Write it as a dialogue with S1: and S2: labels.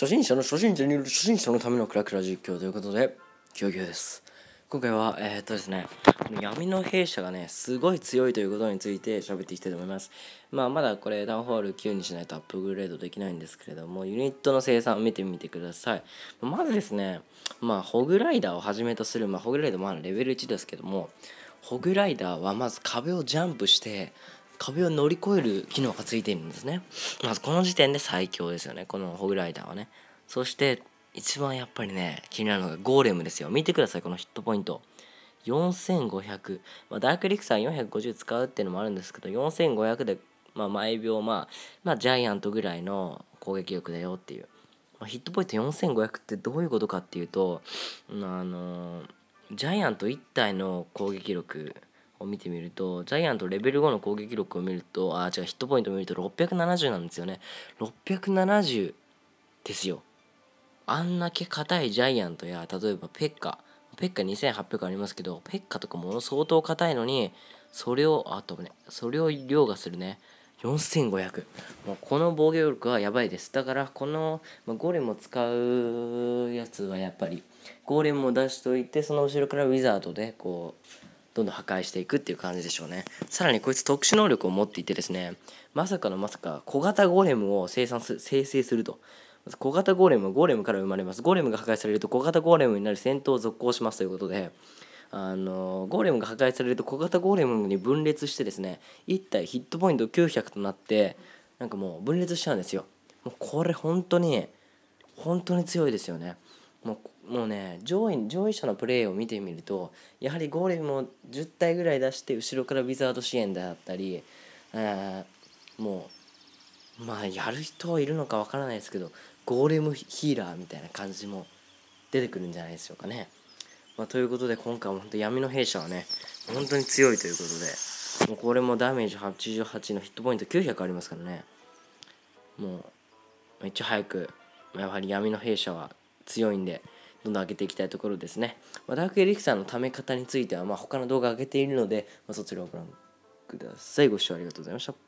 S1: 初心者の初心者による初心者のためのクラクラ実況ということで、ギョです。今回は、えー、っとですね、闇の弊社がね、すごい強いということについて喋っていきたいと思います。まあ、まだこれ、ダウンホール9にしないとアップグレードできないんですけれども、ユニットの生産を見てみてください。まずですね、まあ、ホグライダーをはじめとする、まあ、ホグライダーもレベル1ですけども、ホグライダーはまず壁をジャンプして壁を乗り越える機能がついているんですねまずこの時点で最強ですよねこのホグライダーはねそして一番やっぱりね気になるのがゴーレムですよ見てくださいこのヒットポイント4500、まあ、ダークリクサー450使うっていうのもあるんですけど4500で、まあ、毎秒、まあ、まあジャイアントぐらいの攻撃力だよっていう、まあ、ヒットポイント4500ってどういうことかっていうと、まあ、あのジャイアント1体の攻撃力を見てみるとジャイアントレベル5の攻撃力を見るとあ違うヒットポイントを見ると670なんですよね670ですよあんだけ硬いジャイアントや例えばペッカペッカ2800ありますけどペッカとかもの相当硬いのにそれをあとねそれを凌駕するね4500もうこの防御力はやばいですだからこの、まあ、ゴーレムを使うやつはやっぱりゴーレムを出しといてその後ろからウィザードでこうどんどん破壊していくっていう感じでしょうねさらにこいつ特殊能力を持っていてですねまさかのまさか小型ゴーレムを生産す生成すると小型ゴーレムはゴーレムから生まれますゴーレムが破壊されると小型ゴーレムになる戦闘を続行しますということであのゴーレムが破壊されると小型ゴーレムに分裂してですね1体ヒットポイント900となってなんかもう分裂しちゃうんですよもうこれ本当に本当に強いですよねもうもうね上位上位者のプレーを見てみるとやはりゴーレムも10体ぐらい出して後ろからウィザード支援だったり、ー、もうまあやる人いるのかわからないですけどゴーレムヒーラーみたいな感じも出てくるんじゃないでしょうかね。まあ、ということで今回も本当闇の弊社はね本当に強いということでもうこれもダメージ88のヒットポイント900ありますからねもうめっちゃ早くやはり闇の弊社は強いんでどんどん上げていきたいところですね、まあ、ダークエリクサーのため方については、まあ、他の動画上げているので、まあ、そちらをご覧くださいご視聴ありがとうございました